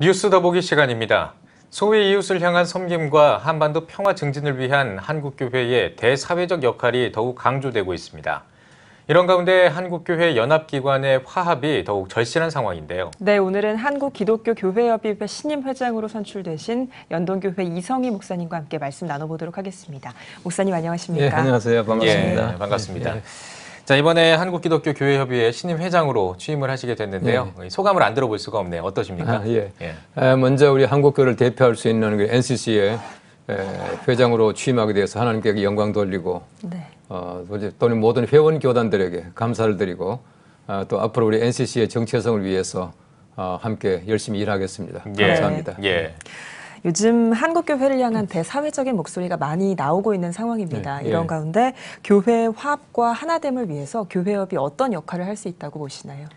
뉴스 더보기 시간입니다. 소외 이웃을 향한 섬김과 한반도 평화 증진을 위한 한국교회의 대사회적 역할이 더욱 강조되고 있습니다. 이런 가운데 한국교회 연합기관의 화합이 더욱 절실한 상황인데요. 네, 오늘은 한국기독교교회협의회 신임 회장으로 선출되신 연동교회 이성희 목사님과 함께 말씀 나눠보도록 하겠습니다. 목사님 안녕하십니까? 예, 안녕하세요. 반갑습니다. 예, 반갑습니다. 예. 자 이번에 한국기독교교회협의회 신임 회장으로 취임을 하시게 됐는데요. 예. 소감을 안 들어볼 수가 없네요. 어떠십니까? 아, 예. 예. 아, 먼저 우리 한국교를 대표할 수 있는 그 NCC의 회장으로 취임하게 되어서 하나님께 영광 돌리고 네. 어, 또는 모든 회원 교단들에게 감사를 드리고 어, 또 앞으로 우리 NCC의 정체성을 위해서 어, 함께 열심히 일하겠습니다. 예. 감사합니다. 예. 예. 요즘 한국교회를 향한 대사회적인 목소리가 많이 나오고 있는 상황입니다. 네. 예. 이런 가운데 교회 화합과 하나됨을 위해서 교회협이 어떤 역할을 할 수 있다고 보시나요?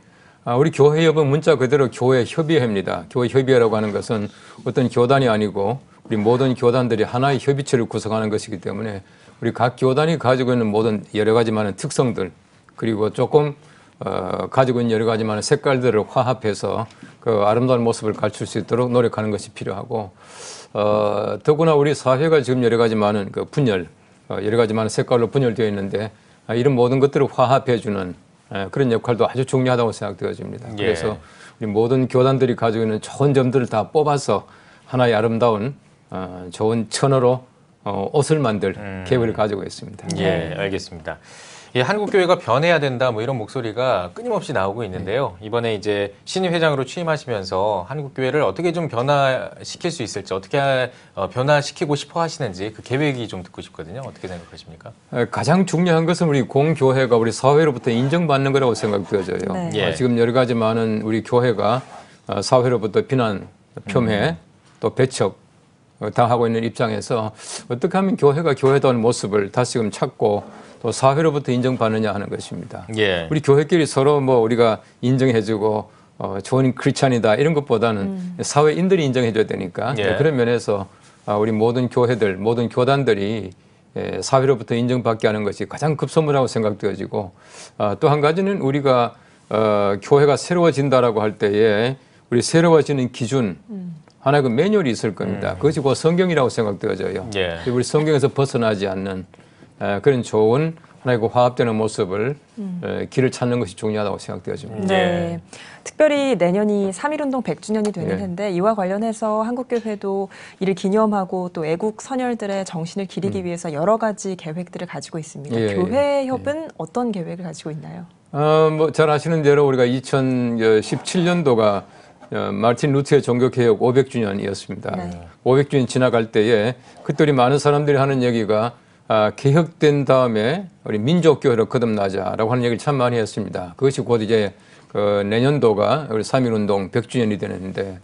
아, 우리 교회협은 문자 그대로 교회 협의회입니다. 교회 협의회라고 하는 것은 어떤 교단이 아니고 우리 모든 교단들이 하나의 협의체를 구성하는 것이기 때문에 우리 각 교단이 가지고 있는 모든 여러 가지 많은 특성들 그리고 조금 어, 가지고 있는 여러 가지 많은 색깔들을 화합해서 그 아름다운 모습을 갖출 수 있도록 노력하는 것이 필요하고 어, 더구나 우리 사회가 지금 여러 가지 많은 그 분열, 어, 여러 가지 많은 색깔로 분열되어 있는데 아, 이런 모든 것들을 화합해주는 에, 예, 그런 역할도 아주 중요하다고 생각되어집니다. 예. 그래서 우리 모든 교단들이 가지고 있는 좋은 점들을 다 뽑아서 하나의 아름다운 어, 좋은 천으로 어, 옷을 만들 음. 계획을 가지고 있습니다. 예, 알겠습니다. 이 예, 한국 교회가 변해야 된다 뭐 이런 목소리가 끊임없이 나오고 있는데요. 네. 이번에 이제 신임 회장으로 취임하시면서 한국 교회를 어떻게 좀 변화시킬 수 있을지 어떻게 어, 변화시키고 싶어 하시는지 그 계획이 좀 듣고 싶거든요. 어떻게 생각하십니까? 가장 중요한 것은 우리 공교회가 우리 사회로부터 인정받는 거라고 생각되어져요. 네. 예. 어, 지금 여러 가지 많은 우리 교회가 어, 사회로부터 비난, 폄훼, 음. 또 배척 당하고 있는 입장에서 어떻게 하면 교회가 교회다운 모습을 다시금 찾고 또 사회로부터 인정받느냐 하는 것입니다. 예. 우리 교회끼리 서로 뭐 우리가 인정해주고 어, 좋은 크리찬이다 이런 것보다는 음. 사회인들이 인정해줘야 되니까 예. 그런 면에서 아, 우리 모든 교회들 모든 교단들이 예, 사회로부터 인정받게 하는 것이 가장 급선무라고 생각되어지고 아, 또한 가지는 우리가 어, 교회가 새로워진다라고 할 때에 우리 새로워지는 기준 음. 하나의 그 매뉴얼이 있을 겁니다. 음. 그것이 곧 성경이라고 생각되어져요. 예. 우리 성경에서 벗어나지 않는 그런 좋은 하나님과 화합되는 모습을 음. 길을 찾는 것이 중요하다고 생각되어집니다. 네. 네. 특별히 내년이 3.1운동 100주년이 되는 네. 텐데 이와 관련해서 한국교회도 이를 기념하고 또 애국 선열들의 정신을 기리기 음. 위해서 여러 가지 계획들을 가지고 있습니다. 예, 교회협은 예. 어떤 계획을 가지고 있나요? 어, 뭐잘 아시는 대로 우리가 2017년도가 어, 마틴 루트의 종교개혁 500주년이었습니다. 네. 500주년 지나갈 때에 그들이 많은 사람들이 하는 얘기가 아, 개혁된 다음에 우리 민족교회로 거듭나자라고 하는 얘기를 참 많이 했습니다. 그것이 곧 이제 그 내년도가 우리 3.1운동 100주년이 되는데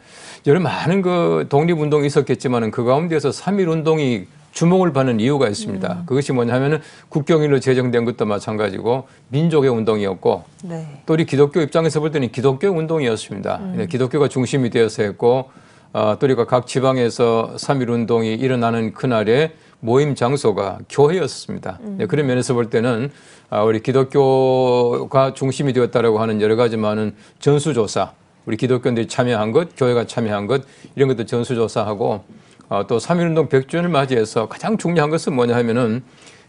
여러 많은 그 독립운동이 있었겠지만 그 가운데서 3.1운동이 주목을 받는 이유가 있습니다. 음. 그것이 뭐냐 면은 국경일로 제정된 것도 마찬가지고 민족의 운동이었고 네. 또 우리 기독교 입장에서 볼 때는 기독교 운동이었습니다. 음. 네, 기독교가 중심이 되어서 했고 어, 또 우리가 각 지방에서 3.1운동이 일어나는 그날에 모임 장소가 교회였습니다. 음. 네, 그런 면에서 볼 때는 아, 우리 기독교가 중심이 되었다라고 하는 여러 가지 많은 전수조사, 우리 기독교인들이 참여한 것, 교회가 참여한 것 이런 것도 전수조사하고 어, 또 삼일운동 100주년을 맞이해서 가장 중요한 것은 뭐냐 하면은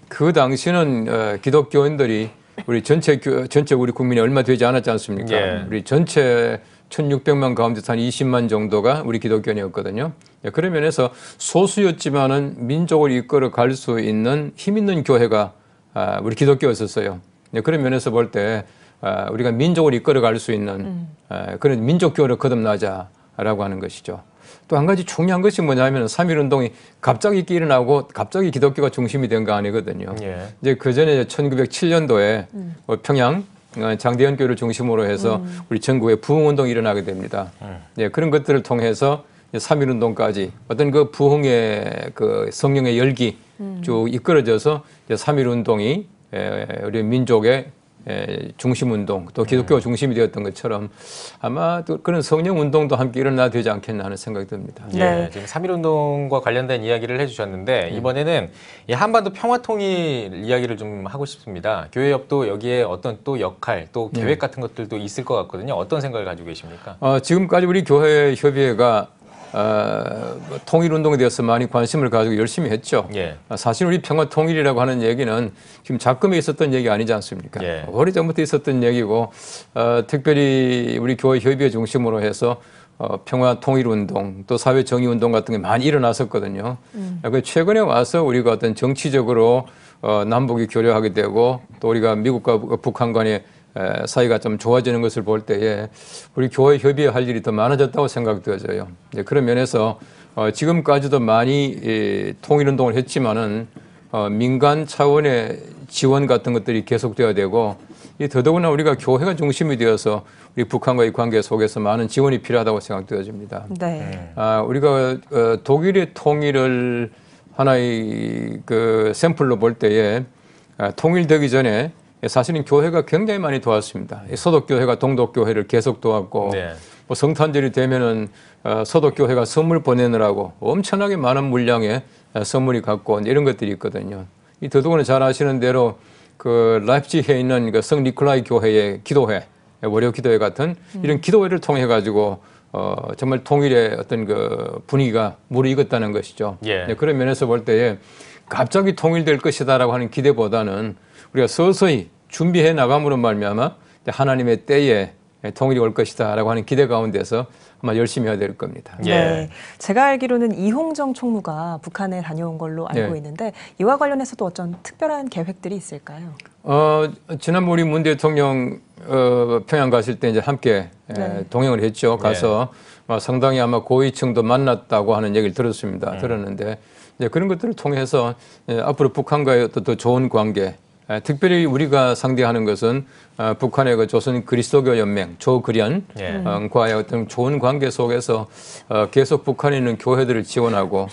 그 당시는 어, 기독교인들이 우리 전체 전체 우리 국민이 얼마 되지 않았지 않습니까? 예. 우리 전체 1600만 가운데서 한 20만 정도가 우리 기독교인이었거든요. 예, 그런 면에서 소수였지만은 민족을 이끌어 갈 수 있는 힘 있는 교회가 아, 우리 기독교였었어요. 예, 그런 면에서 볼때 아, 우리가 민족을 이끌어 갈 수 있는 음. 아, 그런 민족교회로 거듭나자라고 하는 것이죠. 또 한 가지 중요한 것이 뭐냐면 3.1운동이 갑자기 있게 일어나고 갑자기 기독교가 중심이 된 거 아니거든요. 예. 이제 그 전에 1907년도에 음. 뭐 평양 어, 장대현 교를 중심으로 해서 음. 우리 전국에 부흥운동이 일어나게 됩니다. 음. 예, 그런 것들을 통해서 삼일운동까지 어떤 그 부흥의 그 성령의 열기 음. 쭉 이끌어져서 삼일운동이 예, 우리 민족의 예, 중심 운동 또 기독교 네. 중심이 되었던 것처럼 아마 또 그런 성령 운동도 함께 일어나야 되지 않겠나 하는 생각이 듭니다. 예, 네. 예, 지금 3.1 운동과 관련된 이야기를 해주셨는데 음. 이번에는 이 한반도 평화 통일 이야기를 좀 하고 싶습니다. 교회 협도 여기에 어떤 또 역할 또 네. 계획 같은 것들도 있을 것 같거든요. 어떤 생각을 가지고 계십니까? 어, 지금까지 우리 교회 협의회가 어, 뭐 통일운동에 대해서 많이 관심을 가지고 열심히 했죠. 예. 아, 사실 우리 평화 통일이라고 하는 얘기는 지금 작금에 있었던 얘기 아니지 않습니까? 예. 오래전부터 있었던 얘기고 어, 특별히 우리 교회 협의회 중심으로 해서 어, 평화 통일 운동 또 사회 정의 운동 같은 게 많이 일어났었거든요. 음. 그 최근에 와서 우리가 어떤 정치적으로 어, 남북이 교류하게 되고 또 우리가 미국과 북한 간의 사이가 좀 좋아지는 것을 볼 때에 우리 교회 협의할 일이 더 많아졌다고 생각되어져요. 예, 그런 면에서 어, 지금까지도 많이 통일운동을 했지만은 어, 민간 차원의 지원 같은 것들이 계속되어야 되고 더더구나 우리가 교회가 중심이 되어서 우리 북한과의 관계 속에서 많은 지원이 필요하다고 생각되어집니다. 네. 네. 아, 우리가 어, 독일의 통일을 하나의 그 샘플로 볼 때에 아, 통일되기 전에 예, 사실은 교회가 굉장히 많이 도왔습니다. 서독교회가 동독교회를 계속 도왔고 네. 뭐 성탄절이 되면은 어, 서독교회가 선물 보내느라고 엄청나게 많은 물량의 어, 선물이 갖고 이런 것들이 있거든요. 이 더더군다나 잘 아시는 대로 그 라이프지에 있는 그성 니콜라이 교회의 기도회, 예, 월요 기도회 같은 음. 이런 기도회를 통해 가지고 어, 정말 통일의 어떤 그 분위기가 무르익었다는 것이죠. 예. 네, 그런 면에서 볼 때에 갑자기 통일될 것이다라고 하는 기대보다는 우리가 서서히 준비해 나감으로 말미암아 하나님의 때에 통일이 올 것이다라고 하는 기대 가운데서 아마 열심히 해야 될 겁니다. 네. 예. 네. 제가 알기로는 이홍정 총무가 북한에 다녀온 걸로 알고 예. 있는데 이와 관련해서도 어떤 특별한 계획들이 있을까요? 어, 지난 우리 문 대통령 어, 평양 갔을 때 이제 함께 예, 네. 에, 동행을 했죠. 네. 가서 예. 상당히 아마 고위층도 만났다고 하는 얘기를 들었습니다. 음. 들었는데 이제 그런 것들을 통해서 예, 앞으로 북한과의 또, 또 좋은 관계 특별히 우리가 상대하는 것은 어, 북한의 그 조선 그리스도교 연맹 조그련과의 예. 어, 어떤 좋은 관계 속에서 어, 계속 북한에 있는 교회들을 지원하고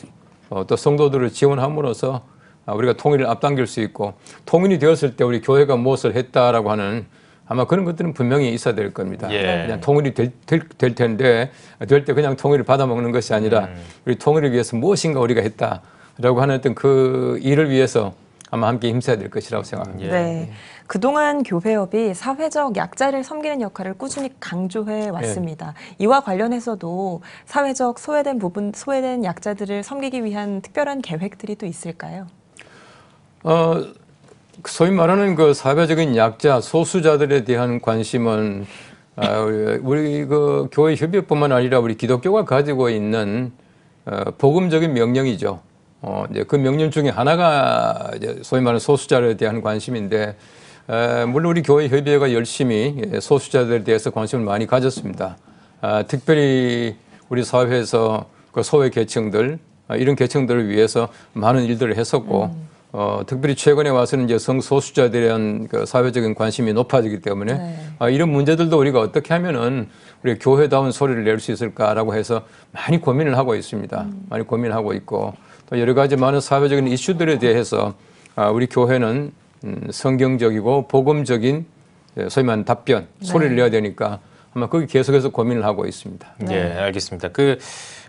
또 성도들을 지원함으로써 아, 우리가 통일을 앞당길 수 있고 통일이 되었을 때 우리 교회가 무엇을 했다라고 하는 아마 그런 것들은 분명히 있어야 될 겁니다. 예. 그냥 통일이 될, 될, 될 텐데 될 때 그냥 통일을 받아먹는 것이 아니라 음. 우리 통일을 위해서 무엇인가 우리가 했다라고 하는 어떤 그 일을 위해서 아마 함께 힘써야 될 것이라고 생각합니다. 네. 예. 네. 그동안 교회협이 사회적 약자를 섬기는 역할을 꾸준히 강조해 왔습니다. 예. 이와 관련해서도 사회적 소외된 부분, 소외된 약자들을 섬기기 위한 특별한 계획들이 또 있을까요? 어, 소위 말하는 그 사회적인 약자, 소수자들에 대한 관심은 아, 우리 그 교회 협의뿐만 아니라 우리 기독교가 가지고 있는 어, 복음적인 명령이죠. 어, 이제 그 명령 중에 하나가 이제 소위 말하는 소수자에 대한 관심인데 에, 물론 우리 교회 협의회가 열심히 예, 소수자들에 대해서 관심을 많이 가졌습니다. 아, 특별히 우리 사회에서 그 소외 계층들 아, 이런 계층들을 위해서 많은 일들을 했었고 음. 어, 특별히 최근에 와서는 이제 성소수자들에 대한 그 사회적인 관심이 높아지기 때문에 네. 아, 이런 문제들도 우리가 어떻게 하면은 우리 교회다운 소리를 낼 수 있을까라고 해서 많이 고민을 하고 있습니다. 음. 많이 고민하고 을 있고 또 여러 가지 많은 사회적인 이슈들에 대해서 아, 우리 교회는 음, 성경적이고 복음적인 예, 소위 말하는 답변, 네. 소리를 내야 되니까 아마 거기 계속해서 고민을 하고 있습니다. 예, 네, 예, 알겠습니다. 그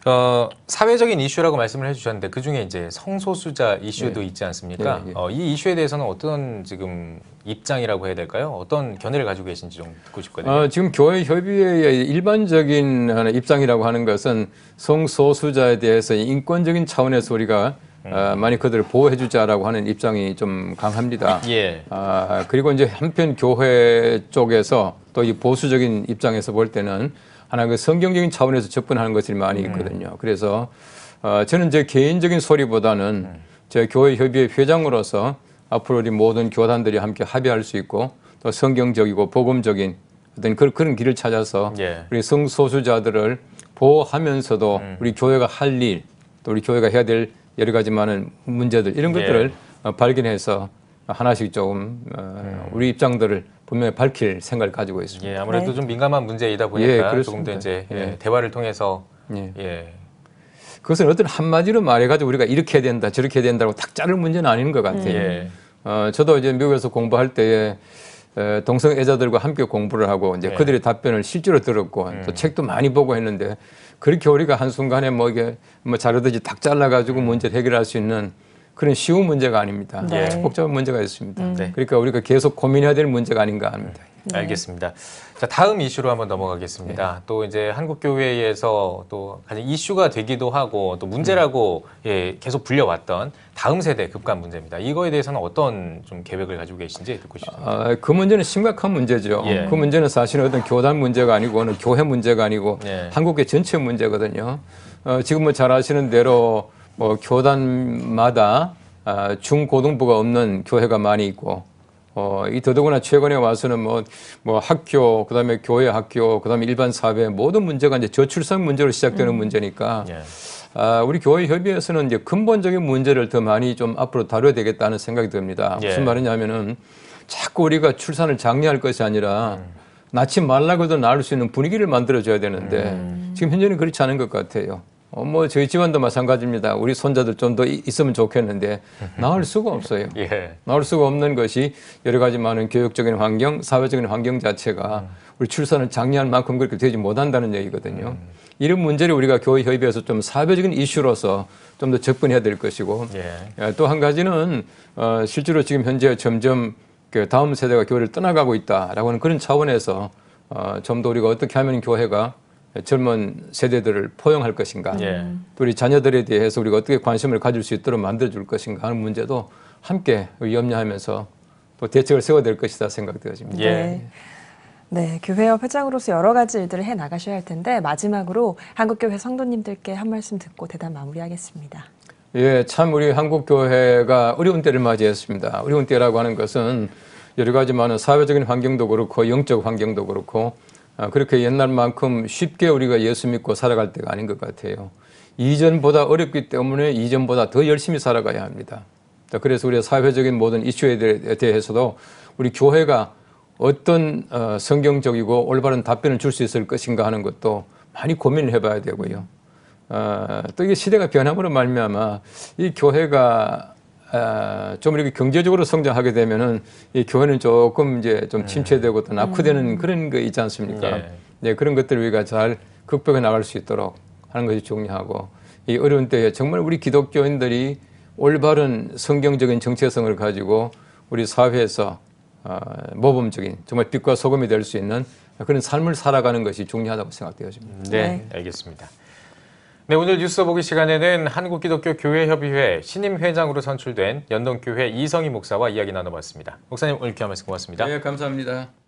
어, 사회적인 이슈라고 말씀을 해주셨는데 그 중에 이제 성소수자 이슈도 네. 있지 않습니까? 네, 네. 어, 이 이슈에 대해서는 어떤 지금 입장이라고 해야 될까요? 어떤 견해를 가지고 계신지 좀 듣고 싶거든요. 어, 지금 교회 협의회의 일반적인 입장이라고 하는 것은 성소수자에 대해서 인권적인 차원에서 우리가 어, 많이 그들을 보호해주자라고 하는 입장이 좀 강합니다. 예. 아, 그리고 이제 한편 교회 쪽에서 또 이 보수적인 입장에서 볼 때는 하나 그 성경적인 차원에서 접근하는 것들이 많이 네. 있거든요. 음. 그래서 어, 저는 제 개인적인 소리보다는 음. 제 교회 협의회 회장으로서 앞으로 우리 모든 교단들이 함께 합의할 수 있고 또 성경적이고 복음적인 어떤 그런, 그런 길을 찾아서 예. 우리 성소수자들을 보호하면서도 음. 우리 교회가 할 일, 또 우리 교회가 해야 될 여러 가지 많은 문제들 이런 것들을 네. 어, 발견해서 하나씩 조금 어, 음. 우리 입장들을 분명히 밝힐 생각을 가지고 있습니다. 예, 아무래도 네. 좀 민감한 문제이다 예, 보니까 예, 조금 더 이제 예, 예. 대화를 통해서 예. 예. 그것은 어떤 한마디로 말해가지고 우리가 이렇게 해야 된다 저렇게 해야 된다고 딱 자를 문제는 아닌 것 같아요. 음. 예. 어, 저도 이제 미국에서 공부할 때에 동성애자들과 함께 공부를 하고 이제 네. 그들의 답변을 실제로 들었고 음. 또 책도 많이 보고 했는데 그렇게 우리가 한순간에 뭐 이게 뭐 자르듯이 탁 잘라가지고 음. 문제를 해결할 수 있는 그런 쉬운 문제가 아닙니다. 네. 네. 복잡한 문제가 있습니다. 음. 네. 그러니까 우리가 계속 고민해야 될 문제가 아닌가 합니다. 네. 알겠습니다. 자 다음 이슈로 한번 넘어가겠습니다. 네. 또 이제 한국 교회에서 또 가장 이슈가 되기도 하고 또 문제라고 네. 예, 계속 불려왔던 다음 세대 급감 문제입니다. 이거에 대해서는 어떤 좀 계획을 가지고 계신지 듣고 싶습니다. 아, 그 문제는 심각한 문제죠. 예. 그 문제는 사실 은 어떤 교단 문제가 아니고 어느 교회 문제가 아니고 예. 한국의 전체 문제거든요. 어, 지금 뭐 잘 아시는 대로 뭐 교단마다 아, 중고등부가 없는 교회가 많이 있고 어, 이 더더구나 최근에 와서는 뭐, 뭐 학교, 그 다음에 교회 학교, 그 다음에 일반 사회 모든 문제가 이제 저출산 문제로 시작되는 음. 문제니까 예. 아, 우리 교회 협의회에서는 이제 근본적인 문제를 더 많이 좀 앞으로 다뤄야 되겠다는 생각이 듭니다. 예. 무슨 말이냐면은 자꾸 우리가 출산을 장려할 것이 아니라 음. 낳지 말라고도 낳을 수 있는 분위기를 만들어줘야 되는데 음. 지금 현재는 그렇지 않은 것 같아요. 어, 뭐 저희 집안도 마찬가지입니다. 우리 손자들 좀 더 있으면 좋겠는데 나올 수가 없어요. 예. 나올 수가 없는 것이 여러 가지 많은 교육적인 환경, 사회적인 환경 자체가 우리 출산을 장려할 만큼 그렇게 되지 못한다는 얘기거든요. 음. 이런 문제를 우리가 교회 협의에서 좀 사회적인 이슈로서 좀 더 접근해야 될 것이고 예. 예 또 한 가지는 어, 실제로 지금 현재 점점 그 다음 세대가 교회를 떠나가고 있다라고 하는 그런 차원에서 어, 좀 더 우리가 어떻게 하면 교회가 젊은 세대들을 포용할 것인가 예. 또 우리 자녀들에 대해서 우리가 어떻게 관심을 가질 수 있도록 만들어줄 것인가 하는 문제도 함께 염려하면서 또 대책을 세워야 될 것이다 생각되어집니다. 예. 네, 네 교회협 회장으로서 여러 가지 일들을 해 나가셔야 할 텐데 마지막으로 한국교회 성도님들께 한 말씀 듣고 대담 마무리하겠습니다. 예, 참 우리 한국교회가 어려운 때를 맞이했습니다. 어려운 때라고 하는 것은 여러 가지 많은 사회적인 환경도 그렇고 영적 환경도 그렇고 아, 그렇게 옛날만큼 쉽게 우리가 예수 믿고 살아갈 때가 아닌 것 같아요. 이전보다 어렵기 때문에 이전보다 더 열심히 살아가야 합니다. 그래서 우리 사회적인 모든 이슈에 대해서도 우리 교회가 어떤 어, 성경적이고 올바른 답변을 줄 수 있을 것인가 하는 것도 많이 고민을 해봐야 되고요. 아, 또 이게 시대가 변함으로 말미암아 이 교회가 어, 좀 이렇게 경제적으로 성장하게 되면은 이 교회는 조금 이제 좀 네. 침체되고 또 낙후되는 음. 그런 거 있지 않습니까? 예. 네, 그런 것들을 우리가 잘 극복해 나갈 수 있도록 하는 것이 중요하고 이 어려운 때에 정말 우리 기독교인들이 올바른 성경적인 정체성을 가지고 우리 사회에서 어, 모범적인 정말 빛과 소금이 될 수 있는 그런 삶을 살아가는 것이 중요하다고 생각되어집니다. 네, 네. 알겠습니다. 네, 오늘 뉴스 보기 시간에는 한국기독교교회협의회 신임 회장으로 선출된 연동교회 이성희 목사와 이야기 나눠봤습니다. 목사님 오늘 귀한 말씀 고맙습니다. 네, 감사합니다.